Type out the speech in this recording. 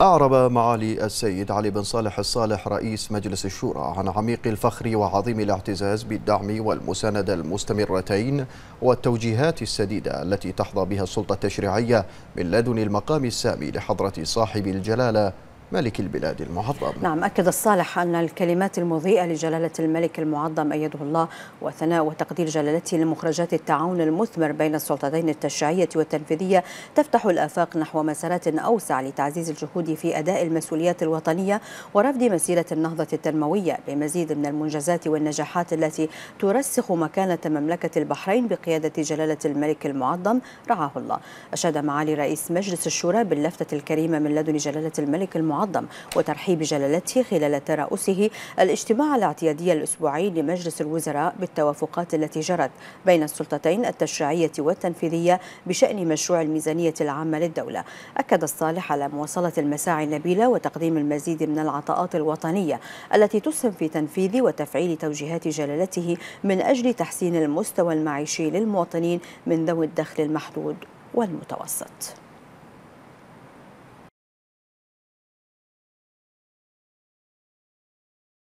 أعرب معالي السيد علي بن صالح الصالح رئيس مجلس الشورى عن عميق الفخر وعظيم الاعتزاز بالدعم والمساندة المستمرتين والتوجيهات السديدة التي تحظى بها السلطة التشريعية من لدن المقام السامي لحضرة صاحب الجلالة ملك البلاد المعظم نعم أكد الصالح أن الكلمات المضيئة لجلالة الملك المعظم أيده الله وثناء وتقدير جلالته لمخرجات التعاون المثمر بين السلطتين التشريعية والتنفيذية تفتح الآفاق نحو مسارات أوسع لتعزيز الجهود في أداء المسؤوليات الوطنية ورفض مسيرة النهضة التنموية بمزيد من المنجزات والنجاحات التي ترسخ مكانة مملكة البحرين بقيادة جلالة الملك المعظم رعاه الله أشاد معالي رئيس مجلس الشورى باللفتة الكريمة من لدن جلالة الملك المعظم المعظم وترحيب جلالته خلال ترأسه الاجتماع الاعتيادي الأسبوعي لمجلس الوزراء بالتوافقات التي جرت بين السلطتين التشريعية والتنفيذية بشأن مشروع الميزانية العامة للدولة أكد الصالح على مواصلة المساعي النبيلة وتقديم المزيد من العطاءات الوطنية التي تسهم في تنفيذ وتفعيل توجيهات جلالته من أجل تحسين المستوى المعيشي للمواطنين من ذوي الدخل المحدود والمتوسط